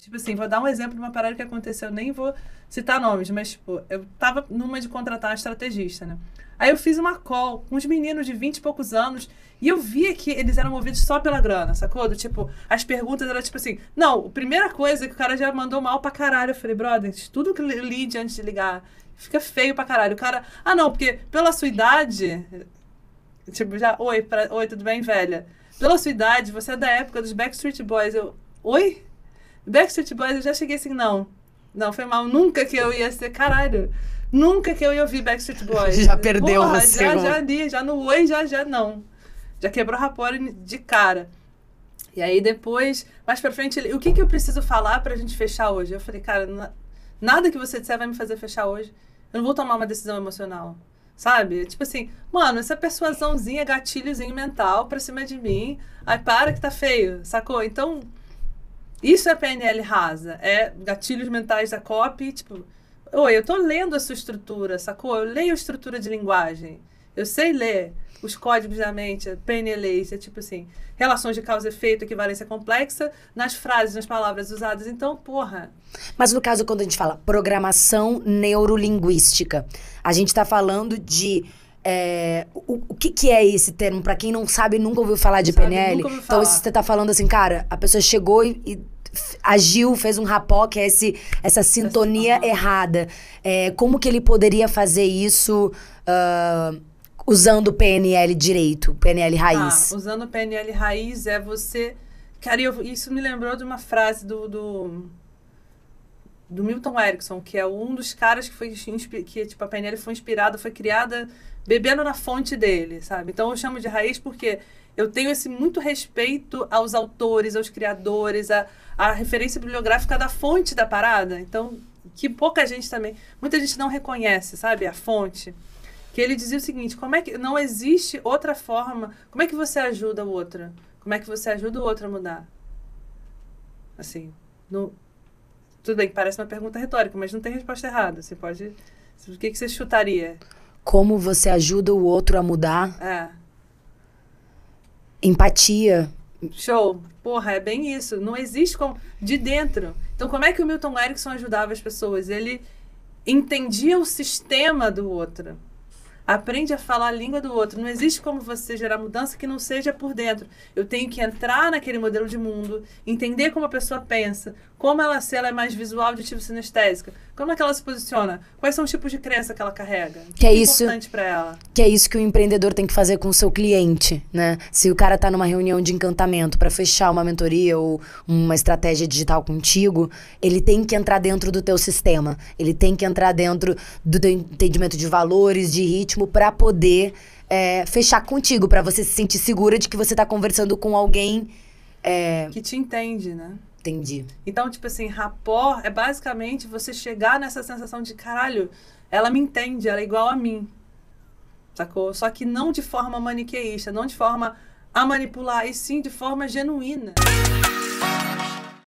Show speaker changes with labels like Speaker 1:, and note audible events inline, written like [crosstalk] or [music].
Speaker 1: Tipo assim, vou dar um exemplo de uma parada que aconteceu, nem vou citar nomes, mas tipo, eu tava numa de contratar estrategista, né? Aí eu fiz uma call com uns meninos de 20 e poucos anos e eu via que eles eram movidos só pela grana, sacou? Do tipo, as perguntas eram tipo assim, não, a primeira coisa é que o cara já mandou mal pra caralho. Eu falei, brother, tudo que lead antes de ligar. Fica feio pra caralho. O cara, ah não, porque pela sua idade, tipo, já, oi, pra, oi, tudo bem, velha? Pela sua idade, você é da época dos Backstreet Boys. Eu, oi? Backstreet Boys, eu já cheguei assim, não. Não, foi mal. Nunca que eu ia ser, caralho. Nunca que eu ia ouvir Backstreet [laughs] Boys. Já perdeu Porra, você. Já, já ali, já no oi, já, já não. Já quebrou a rapor de cara. E aí depois, mais pra frente, o que que eu preciso falar pra gente fechar hoje? Eu falei, cara, nada que você disser vai me fazer fechar hoje. Eu não vou tomar uma decisão emocional. Sabe? Tipo assim, mano, essa persuasãozinha, gatilhozinho mental pra cima de mim. Aí para que tá feio, sacou? Então, isso é PNL rasa, é gatilhos mentais da copy, tipo, oi, eu tô lendo a sua estrutura, sacou? Eu leio a estrutura de linguagem. Eu sei ler os códigos da mente, é PNL, é tipo assim, relações de causa e efeito, equivalência complexa, nas frases, nas palavras usadas. Então, porra.
Speaker 2: Mas no caso, quando a gente fala programação neurolinguística, a gente está falando de. É, o, o que, que, é esse termo? Para quem não sabe, nunca ouviu falar de sabe, PNL. Então, falar. Então, você está falando assim, cara, a pessoa chegou e, e agiu, fez um rapó, que é esse, essa sintonia essa... errada. É, como que ele poderia fazer isso uh, usando PNL direito, PNL raiz?
Speaker 1: Ah, usando PNL raiz é você... Cara, eu, isso me lembrou de uma frase do, do do Milton Erickson, que é um dos caras que foi que tipo a PNL foi inspirada, foi criada bebendo na fonte dele, sabe? Então eu chamo de raiz porque eu tenho esse muito respeito aos autores, aos criadores, a, a referência bibliográfica da fonte da parada. Então que pouca gente também, muita gente não reconhece, sabe, a fonte. Que ele dizia o seguinte: como é que não existe outra forma? Como é que você ajuda o outro? Como é que você ajuda o outro a mudar? Assim, no, tudo bem, parece uma pergunta retórica, mas não tem resposta errada. Você pode. O que, que você chutaria?
Speaker 2: Como você ajuda o outro a mudar? É. Empatia.
Speaker 1: Show. Porra, é bem isso. Não existe como. De dentro. Então, como é que o Milton Erickson ajudava as pessoas? Ele entendia o sistema do outro. Aprende a falar a língua do outro. Não existe como você gerar mudança que não seja por dentro. Eu tenho que entrar naquele modelo de mundo, entender como a pessoa pensa, como ela se ela é mais visual, auditiva, sinestésica, como é que ela se posiciona, quais são os tipos de crença que ela carrega, que, é, é isso, importante
Speaker 2: para ela. Que é isso que o empreendedor tem que fazer com o seu cliente, né? Se o cara tá numa reunião de encantamento para fechar uma mentoria ou uma estratégia digital contigo, ele tem que entrar dentro do teu sistema, ele tem que entrar dentro do teu entendimento de valores, de ritmo próximo para poder é, fechar contigo, para você se sentir segura de que você tá conversando com alguém. É... Que te entende, né? Entendi.
Speaker 1: Então, tipo assim, rapport é basicamente você chegar nessa sensação de caralho, ela me entende, ela é igual a mim. Sacou? Só que não de forma maniqueísta, não de forma a manipular, e sim de forma genuína.